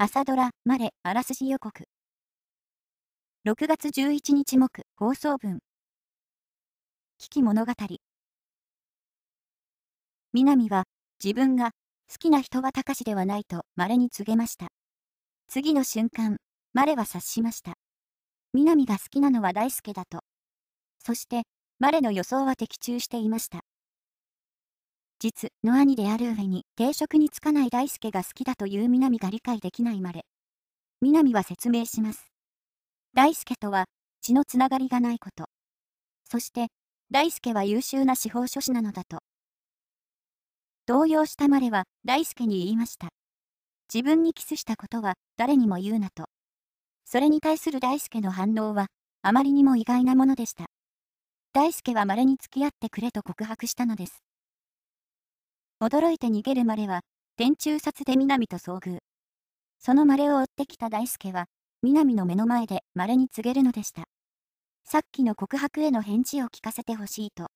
朝ドラ、マレ、あらすじ予告。6月11日木、放送分。危機物語。南は、自分が、好きな人は高しではないと、稀に告げました。次の瞬間、マレは察しました。南が好きなのは大輔だと。そして、マレの予想は的中していました。実の兄である上に定職に就かない大輔が好きだという南が理解できないまで。南は説明します。大輔とは血のつながりがないこと。そして、大輔は優秀な司法書士なのだと。動揺したまれは大輔に言いました。自分にキスしたことは誰にも言うなと。それに対する大輔の反応はあまりにも意外なものでした。大輔は稀に付き合ってくれと告白したのです。驚いて逃げるまれは、天中殺で南と遭遇。そのまれを追ってきた大輔は、南の目の前でまれに告げるのでした。さっきの告白への返事を聞かせてほしいと。